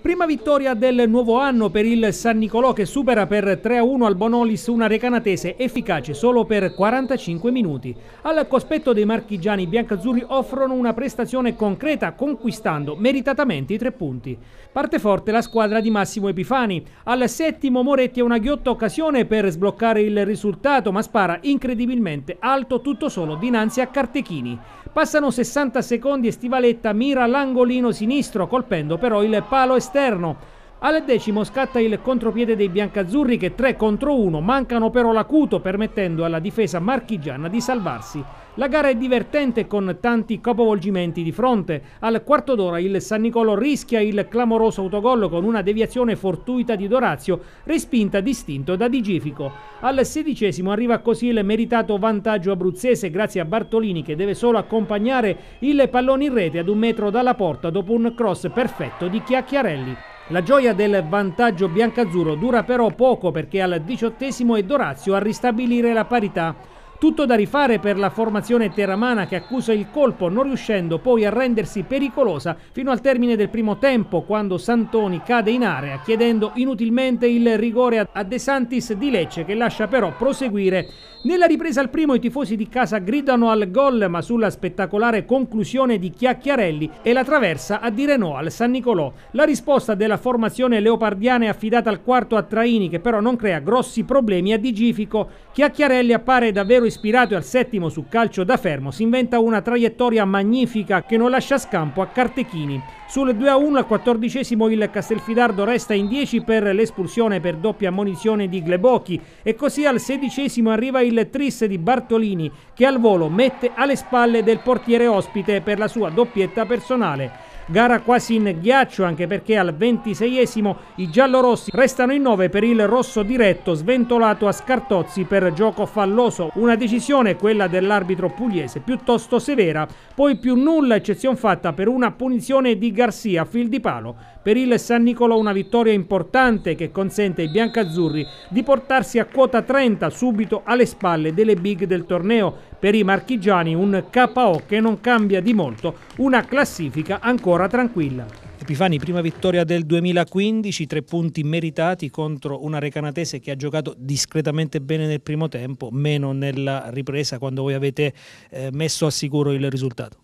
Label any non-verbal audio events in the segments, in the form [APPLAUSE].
Prima vittoria del nuovo anno per il San Nicolò che supera per 3-1 al Bonolis una recanatese efficace solo per 45 minuti. Al cospetto dei marchigiani i biancazzurri offrono una prestazione concreta conquistando meritatamente i tre punti. Parte forte la squadra di Massimo Epifani. Al settimo Moretti ha una ghiotta occasione per sbloccare il risultato ma spara incredibilmente alto tutto solo dinanzi a Cartechini. Passano 60 secondi e Stivaletta mira l'angolino sinistro colpendo però il palo esterno all'esterno al decimo scatta il contropiede dei biancazzurri che 3 contro 1 mancano però l'acuto permettendo alla difesa marchigiana di salvarsi. La gara è divertente con tanti capovolgimenti di fronte. Al quarto d'ora il San Nicolò rischia il clamoroso autogol con una deviazione fortuita di Dorazio, respinta distinto da Digifico. Al sedicesimo arriva così il meritato vantaggio abruzzese grazie a Bartolini che deve solo accompagnare il pallone in rete ad un metro dalla porta dopo un cross perfetto di Chiacchiarelli. La gioia del vantaggio biancazzurro dura però poco perché al diciottesimo è Dorazio a ristabilire la parità. Tutto da rifare per la formazione terramana che accusa il colpo, non riuscendo poi a rendersi pericolosa fino al termine del primo tempo, quando Santoni cade in area chiedendo inutilmente il rigore a De Santis di Lecce, che lascia però proseguire. Nella ripresa al primo i tifosi di casa gridano al gol, ma sulla spettacolare conclusione di Chiacchiarelli e la traversa a dire no al San Nicolò. La risposta della formazione leopardiana è affidata al quarto a Traini, che però non crea grossi problemi a Digifico. Chiacchiarelli appare davvero ispirato al settimo su calcio da fermo, si inventa una traiettoria magnifica che non lascia scampo a Cartechini. Sul 2-1 al quattordicesimo il Castelfidardo resta in 10 per l'espulsione per doppia ammonizione di Glebocchi e così al sedicesimo arriva il tris di Bartolini che al volo mette alle spalle del portiere ospite per la sua doppietta personale. Gara quasi in ghiaccio anche perché al 26esimo i giallorossi restano in 9 per il rosso diretto sventolato a Scartozzi per gioco falloso. Una decisione, quella dell'arbitro pugliese, piuttosto severa. Poi più nulla, eccezion fatta per una punizione di Garcia a fil di palo. Per il San Nicolò una vittoria importante che consente ai biancazzurri di portarsi a quota 30 subito alle spalle delle big del torneo. Per i marchigiani un KO che non cambia di molto, una classifica ancora tranquilla. Epifani, prima vittoria del 2015, tre punti meritati contro una Recanatese che ha giocato discretamente bene nel primo tempo, meno nella ripresa quando voi avete eh, messo a sicuro il risultato.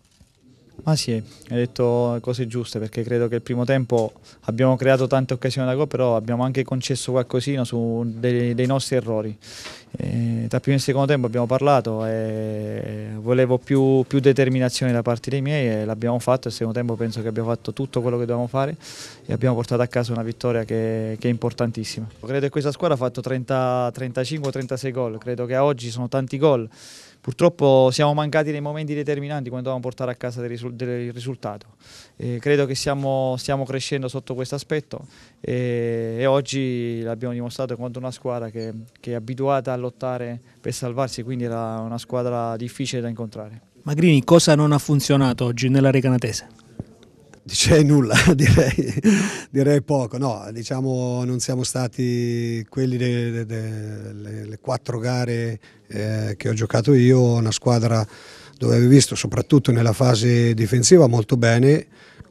Ma sì, hai detto cose giuste perché credo che il primo tempo abbiamo creato tante occasioni da gol, però abbiamo anche concesso qualcosina su dei, dei nostri errori. Eh, tra primo e secondo tempo abbiamo parlato e volevo più, più determinazione da parte dei miei e l'abbiamo fatto. Al secondo tempo penso che abbiamo fatto tutto quello che dovevamo fare e abbiamo portato a casa una vittoria che, che è importantissima. Credo che questa squadra ha fatto 35-36 gol, credo che oggi sono tanti gol. Purtroppo siamo mancati nei momenti determinanti quando dovevamo portare a casa del, risultato. Eh, credo che siamo, stiamo crescendo sotto questo aspetto e, e, oggi l'abbiamo dimostrato contro una squadra che, che è abituata allo lottare per salvarsi, quindi era una squadra difficile da incontrare. Magrini, cosa non ha funzionato oggi nella Recanatese? Dice nulla, [LAUGHS] direi, direi, poco, no, diciamo non siamo stati quelli delle, delle, delle quattro gare eh, che ho giocato io, una squadra dove avevo visto soprattutto nella fase difensiva molto bene,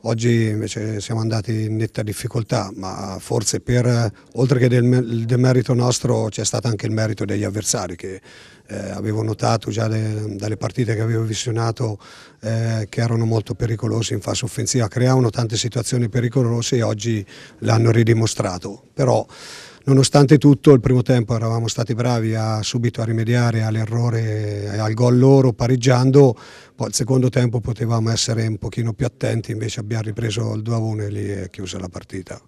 Oggi invece siamo andati in netta difficoltà, ma forse per, oltre che del, del merito nostro c'è stato anche il merito degli avversari che eh, avevo notato già de, dalle partite che avevo visionato eh, che erano molto pericolosi in fase offensiva, creavano tante situazioni pericolose e oggi l'hanno ridimostrato. Però, Nonostante tutto il primo tempo eravamo stati bravi a, subito a rimediare all'errore, e eh, al gol loro pareggiando, poi al secondo tempo potevamo essere un pochino più attenti, invece abbiamo ripreso il 2-1 e lì è chiusa la partita.